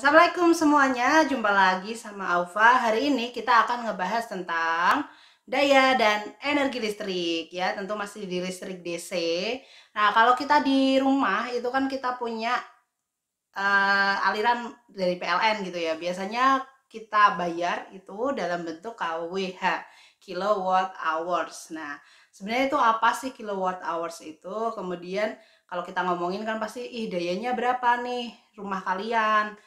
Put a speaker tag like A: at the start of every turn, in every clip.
A: Assalamualaikum semuanya, jumpa lagi sama Aufa. Hari ini kita akan ngebahas tentang daya dan energi listrik ya, tentu masih di listrik DC. Nah, kalau kita di rumah itu kan kita punya uh, aliran dari PLN gitu ya. Biasanya kita bayar itu dalam bentuk KWH, kilowatt hours. Nah, sebenarnya itu apa sih kilowatt hours itu? Kemudian kalau kita ngomongin kan pasti ih dayanya berapa nih rumah kalian?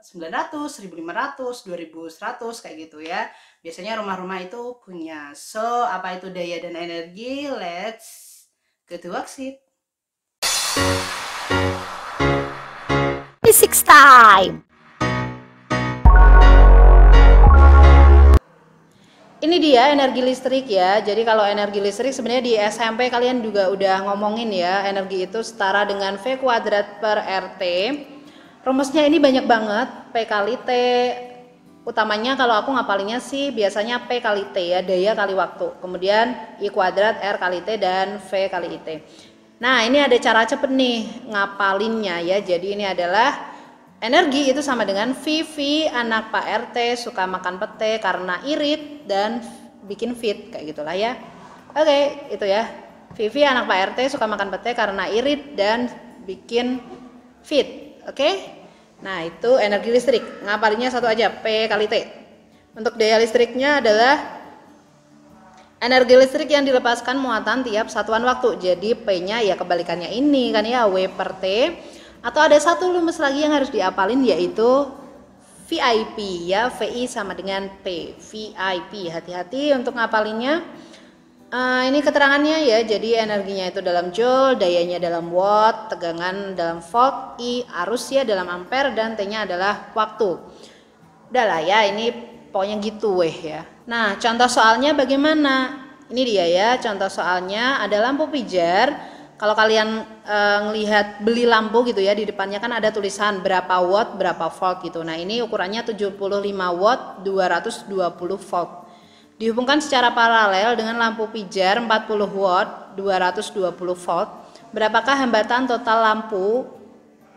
A: 900, 1500, 2100 kayak gitu ya. Biasanya rumah-rumah itu punya. So, apa itu daya dan energi? Let's go to worksheet. Physics time. Ini dia energi listrik ya. Jadi kalau energi listrik sebenarnya di SMP kalian juga udah ngomongin ya, energi itu setara dengan V kuadrat per RT Rumusnya ini banyak banget, P kali T. Utamanya kalau aku ngapalinnya sih biasanya P kali T ya, daya kali waktu. Kemudian I kuadrat, R kali T, dan V kali IT. Nah ini ada cara cepet nih ngapalinnya ya, jadi ini adalah Energi itu sama dengan Vivi, anak Pak RT, suka makan pete karena irit dan bikin fit, kayak gitulah ya. Oke, okay, itu ya. Vivi, anak Pak RT, suka makan pete karena irit dan bikin fit. Oke? Okay? Nah, itu energi listrik. Ngapalinnya satu aja, P kali T. Untuk daya listriknya adalah energi listrik yang dilepaskan muatan tiap satuan waktu. Jadi P-nya ya kebalikannya ini kan ya, W per T. Atau ada satu rumus lagi yang harus diapalin yaitu VIP ya, VI sama dengan P, VIP. Hati-hati untuk ngapalinnya. Uh, ini keterangannya ya, jadi energinya itu dalam joule, dayanya dalam watt, tegangan dalam volt, I arus ya dalam ampere, dan T-nya adalah waktu. Udah lah ya, ini pokoknya gitu weh ya. Nah, contoh soalnya bagaimana? Ini dia ya, contoh soalnya ada lampu pijar. Kalau kalian e, ngelihat beli lampu gitu ya, di depannya kan ada tulisan berapa watt, berapa volt gitu. Nah, ini ukurannya 75 watt, 220 volt dihubungkan secara paralel dengan lampu pijar 40 watt 220 volt berapakah hambatan total lampu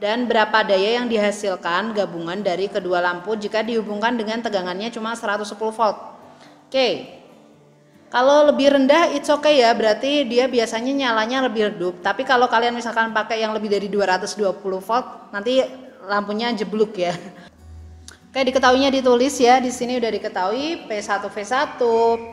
A: dan berapa daya yang dihasilkan gabungan dari kedua lampu jika dihubungkan dengan tegangannya cuma 110 volt oke kalau lebih rendah it's okay ya berarti dia biasanya nyalanya lebih redup tapi kalau kalian misalkan pakai yang lebih dari 220 volt nanti lampunya jeblok ya Oke, diketahuinya ditulis ya. Di sini udah diketahui P1 V1,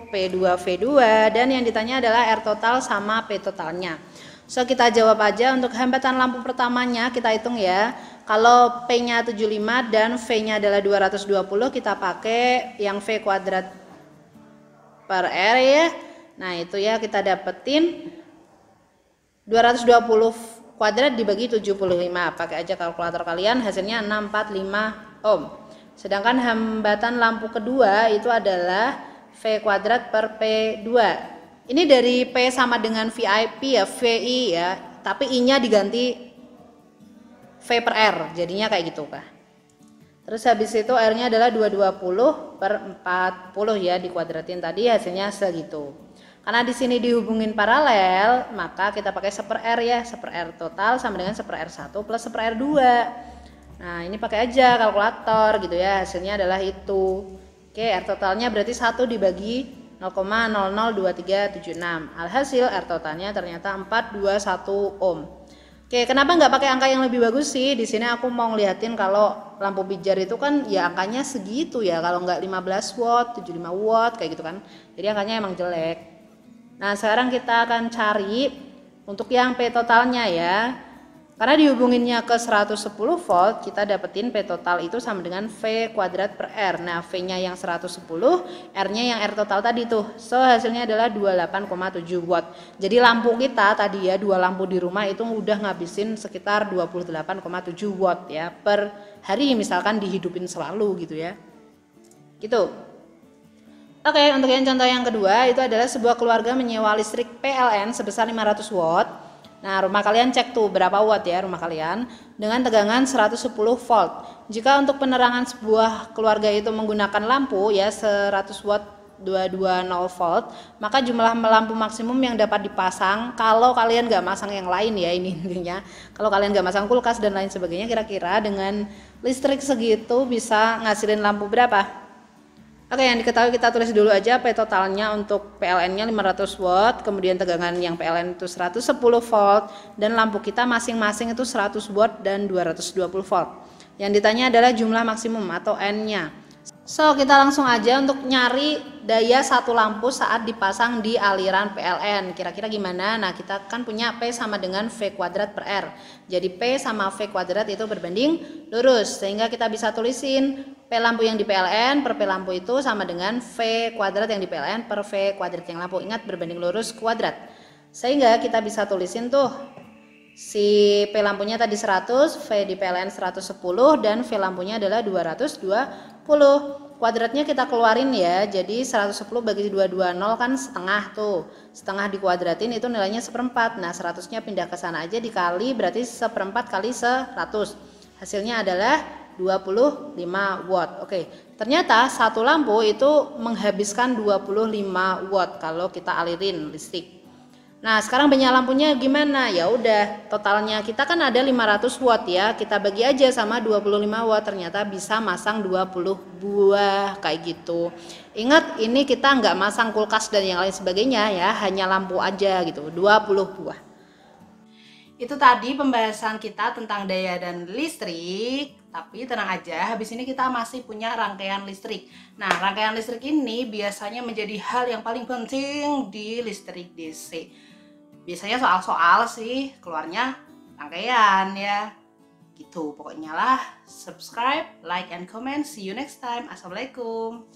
A: P2 V2 dan yang ditanya adalah R total sama P totalnya. So kita jawab aja untuk hambatan lampu pertamanya kita hitung ya. Kalau P-nya 75 dan V-nya adalah 220 kita pakai yang V kuadrat per R ya. Nah, itu ya kita dapetin 220 kuadrat dibagi 75. Pakai aja kalkulator kalian hasilnya 645 ohm. Sedangkan hambatan lampu kedua itu adalah V kuadrat per P2. Ini dari P sama dengan VIP ya, VI ya, tapi I-nya diganti V per R, jadinya kayak gitu kah. Terus habis itu R-nya adalah 220 per 40 ya, dikuadratin tadi hasilnya segitu. Karena di sini dihubungin paralel, maka kita pakai seper R ya, seper R total sama dengan seper R1 plus seper R2. Nah, ini pakai aja kalkulator gitu ya. Hasilnya adalah itu. Oke, R totalnya berarti 1 dibagi 0,002376. Alhasil R totalnya ternyata 421 ohm. Oke, kenapa nggak pakai angka yang lebih bagus sih? Di sini aku mau ngeliatin kalau lampu pijar itu kan ya angkanya segitu ya. Kalau nggak 15 watt, 75 watt kayak gitu kan. Jadi angkanya emang jelek. Nah, sekarang kita akan cari untuk yang P totalnya ya. Karena dihubunginnya ke 110 volt, kita dapetin P total itu sama dengan V kuadrat per R. Nah, V-nya yang 110, R-nya yang R total tadi tuh. So, hasilnya adalah 28,7 watt. Jadi lampu kita tadi ya, dua lampu di rumah itu udah ngabisin sekitar 28,7 watt ya per hari misalkan dihidupin selalu gitu ya. Gitu. Oke, untuk yang contoh yang kedua itu adalah sebuah keluarga menyewa listrik PLN sebesar 500 watt Nah, rumah kalian cek tuh berapa watt ya rumah kalian dengan tegangan 110 volt. Jika untuk penerangan sebuah keluarga itu menggunakan lampu ya 100 watt 220 volt, maka jumlah lampu maksimum yang dapat dipasang kalau kalian gak masang yang lain ya ini intinya. Kalau kalian gak masang kulkas dan lain sebagainya kira-kira dengan listrik segitu bisa ngasilin lampu berapa? Oke, yang diketahui kita tulis dulu aja P totalnya untuk PLN-nya 500 watt, kemudian tegangan yang PLN itu 110 volt dan lampu kita masing-masing itu 100 watt dan 220 volt. Yang ditanya adalah jumlah maksimum atau N-nya. So, kita langsung aja untuk nyari daya satu lampu saat dipasang di aliran PLN. Kira-kira gimana? Nah, kita kan punya P sama dengan V kuadrat per R. Jadi, P sama V kuadrat itu berbanding lurus. Sehingga kita bisa tulisin P lampu yang di PLN per P lampu itu sama dengan V kuadrat yang di PLN per V kuadrat yang lampu. Ingat berbanding lurus kuadrat. Sehingga kita bisa tulisin tuh si P lampunya tadi 100, V di PLN 110 dan V lampunya adalah 220. Kuadratnya kita keluarin ya. Jadi 110 bagi 220 kan setengah tuh. Setengah dikuadratin itu nilainya seperempat. Nah, 100-nya pindah ke sana aja dikali berarti seperempat kali 100. Hasilnya adalah 25 watt. Oke, ternyata satu lampu itu menghabiskan 25 watt kalau kita alirin listrik. Nah, sekarang banyak lampunya gimana? Ya udah, totalnya kita kan ada 500 watt ya. Kita bagi aja sama 25 watt, ternyata bisa masang 20 buah kayak gitu. Ingat, ini kita nggak masang kulkas dan yang lain sebagainya ya, hanya lampu aja gitu, 20 buah. Itu tadi pembahasan kita tentang daya dan listrik. Tapi tenang aja, habis ini kita masih punya rangkaian listrik. Nah, rangkaian listrik ini biasanya menjadi hal yang paling penting di listrik DC. Biasanya soal-soal sih keluarnya rangkaian ya. Gitu, pokoknya lah. Subscribe, like, and comment. See you next time. Assalamualaikum.